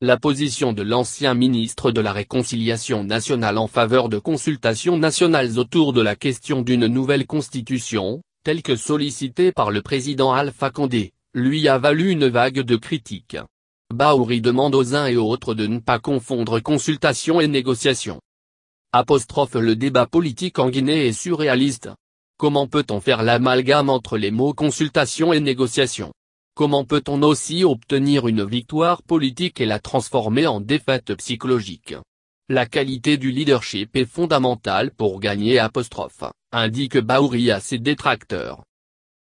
la position de l'ancien ministre de la Réconciliation nationale en faveur de consultations nationales autour de la question d'une nouvelle constitution, telle que sollicitée par le président Alpha Condé, lui a valu une vague de critiques. Baouri demande aux uns et autres de ne pas confondre consultation et négociation. Apostrophe le débat politique en Guinée est surréaliste. Comment peut-on faire l'amalgame entre les mots consultation et négociation Comment peut-on aussi obtenir une victoire politique et la transformer en défaite psychologique La qualité du leadership est fondamentale pour gagner apostrophe, indique Bauri à ses détracteurs.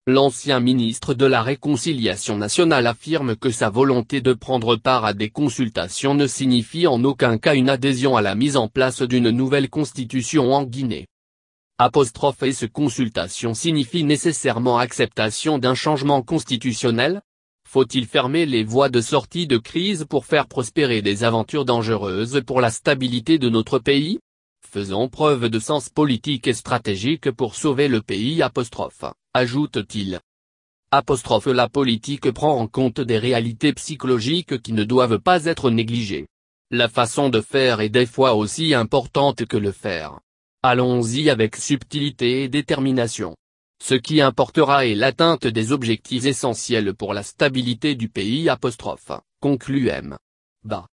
L'ancien ministre de la Réconciliation nationale affirme que sa volonté de prendre part à des consultations ne signifie en aucun cas une adhésion à la mise en place d'une nouvelle constitution en Guinée. Apostrophe et ce consultation signifie nécessairement acceptation d'un changement constitutionnel Faut-il fermer les voies de sortie de crise pour faire prospérer des aventures dangereuses pour la stabilité de notre pays Faisons preuve de sens politique et stratégique pour sauver le pays apostrophe, ajoute-t-il. Apostrophe la politique prend en compte des réalités psychologiques qui ne doivent pas être négligées. La façon de faire est des fois aussi importante que le faire. Allons-y avec subtilité et détermination. Ce qui importera est l'atteinte des objectifs essentiels pour la stabilité du pays conclut M. Bah.